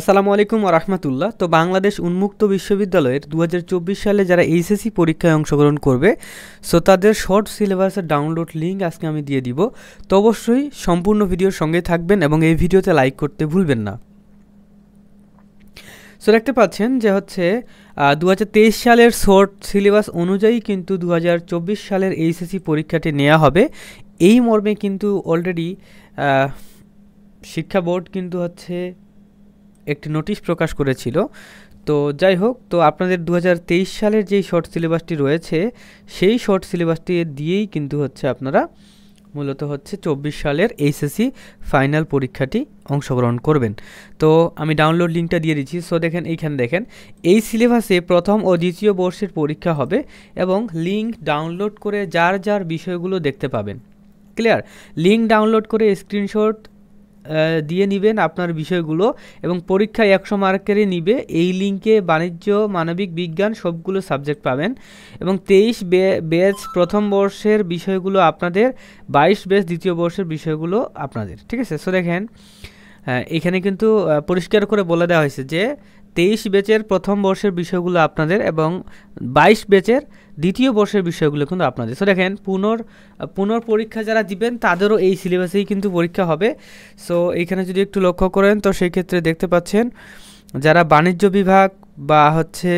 আসসালামু আলাইকুম রহমতুল্লাহ তো বাংলাদেশ উন্মুক্ত বিশ্ববিদ্যালয়ের দু সালে যারা এইচএসি পরীক্ষায় অংশগ্রহণ করবে সো তাদের শর্ট সিলেবাসের ডাউনলোড লিঙ্ক আজকে আমি দিয়ে দিব তো অবশ্যই সম্পূর্ণ ভিডিওর সঙ্গে থাকবেন এবং এই ভিডিওতে লাইক করতে ভুলবেন না সো দেখতে পাচ্ছেন যে হচ্ছে দু সালের শর্ট সিলেবাস অনুযায়ী কিন্তু দু সালের এইচএসি পরীক্ষাটি নেওয়া হবে এই মর্মে কিন্তু অলরেডি শিক্ষা বোর্ড কিন্তু হচ্ছে একটি নোটিশ প্রকাশ করেছিল তো যাই হোক তো আপনাদের দু সালের যেই শর্ট সিলেবাসটি রয়েছে সেই শর্ট সিলেবাসটি দিয়েই কিন্তু হচ্ছে আপনারা মূলত হচ্ছে চব্বিশ সালের এইচএসসি ফাইনাল পরীক্ষাটি অংশগ্রহণ করবেন তো আমি ডাউনলোড লিঙ্কটা দিয়ে দিচ্ছি সো দেখেন এইখানে দেখেন এই সিলেবাসে প্রথম ও দ্বিতীয় বর্ষের পরীক্ষা হবে এবং লিঙ্ক ডাউনলোড করে যার যার বিষয়গুলো দেখতে পাবেন ক্লিয়ার লিঙ্ক ডাউনলোড করে স্ক্রিনশট দিয়ে নেবেন আপনার বিষয়গুলো এবং পরীক্ষায় একশো মার্কেরই নিবে এই লিঙ্কে বাণিজ্য মানবিক বিজ্ঞান সবগুলো সাবজেক্ট পাবেন এবং তেইশ ব্যাচ প্রথম বর্ষের বিষয়গুলো আপনাদের বাইশ ব্যাচ দ্বিতীয় বর্ষের বিষয়গুলো আপনাদের ঠিক আছে সো দেখেন এখানে কিন্তু পরিষ্কার করে বলে দেওয়া হয়েছে যে তেইশ ব্যাচের প্রথম বর্ষের বিষয়গুলো আপনাদের এবং বাইশ ব্যাচের দ্বিতীয় বর্ষের বিষয়গুলো কিন্তু আপনাদের সো দেখেন পুনর পুনর পরীক্ষা যারা দিবেন তাদেরও এই সিলেবাসেই কিন্তু পরীক্ষা হবে সো এখানে যদি একটু লক্ষ্য করেন তো সেই ক্ষেত্রে দেখতে পাচ্ছেন যারা বাণিজ্য বিভাগ বা হচ্ছে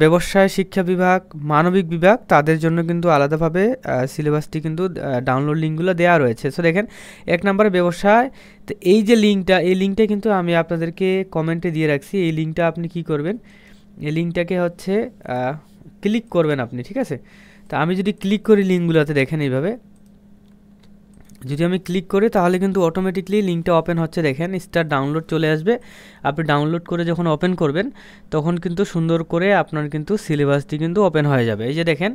ব্যবসায় শিক্ষা বিভাগ মানবিক বিভাগ তাদের জন্য কিন্তু আলাদাভাবে সিলেবাসটি কিন্তু ডাউনলোড লিঙ্কগুলো দেওয়া রয়েছে সো দেখেন এক নম্বরে ব্যবসায় তো এই যে লিঙ্কটা এই লিঙ্কটা কিন্তু আমি আপনাদেরকে কমেন্টে দিয়ে রাখছি এই লিঙ্কটা আপনি কি করবেন এই লিঙ্কটাকে হচ্ছে ক্লিক করবেন আপনি ঠিক আছে তা আমি যদি ক্লিক করি লিঙ্কগুলোতে দেখেন এইভাবে যদি আমি ক্লিক করি তাহলে কিন্তু অটোমেটিকলি লিঙ্কটা ওপেন হচ্ছে দেখেন স্টার ডাউনলোড চলে আসবে আপনি ডাউনলোড করে যখন ওপেন করবেন তখন কিন্তু সুন্দর করে আপনার কিন্তু সিলেবাসটি কিন্তু ওপেন হয়ে যাবে এই যে দেখেন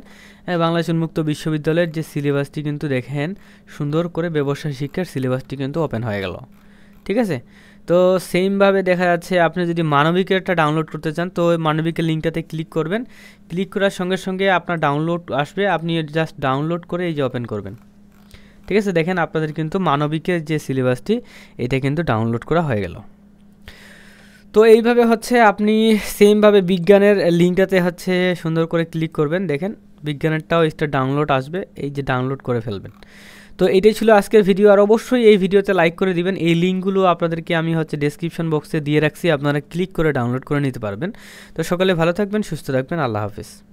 বাংলাদেশ উন্মুক্ত বিশ্ববিদ্যালয়ের যে সিলেবাসটি কিন্তু দেখেন সুন্দর করে ব্যবসায় শিক্ষার সিলেবাসটি কিন্তু ওপেন হয়ে গেল ঠিক আছে তো সেমভাবে দেখা যাচ্ছে আপনি যদি মানবিকের একটা ডাউনলোড করতে চান তো মানবিকের লিঙ্কটাতে ক্লিক করবেন ক্লিক করার সঙ্গে সঙ্গে আপনার ডাউনলোড আসবে আপনি জাস্ট ডাউনলোড করে এই যে ওপেন করবেন ঠিক আছে দেখেন আপনাদের কিন্তু মানবিকের যে সিলেবাসটি এটা কিন্তু ডাউনলোড করা হয়ে গেল তো এইভাবে হচ্ছে আপনি সেমভাবে বিজ্ঞানের লিঙ্কটাতে হচ্ছে সুন্দর করে ক্লিক করবেন দেখেন বিজ্ঞানেরটাও এটা ডাউনলোড আসবে এই যে ডাউনলোড করে ফেলবেন তো এটাই ছিল আজকের ভিডিও আর অবশ্যই এই ভিডিওতে লাইক করে দিবেন এই লিঙ্কগুলো আপনাদেরকে আমি হচ্ছে ডিসক্রিপশন বক্সে দিয়ে রাখছি আপনারা ক্লিক করে ডাউনলোড করে নিতে পারবেন তো সকালে ভালো থাকবেন সুস্থ থাকবেন আল্লাহ হাফিজ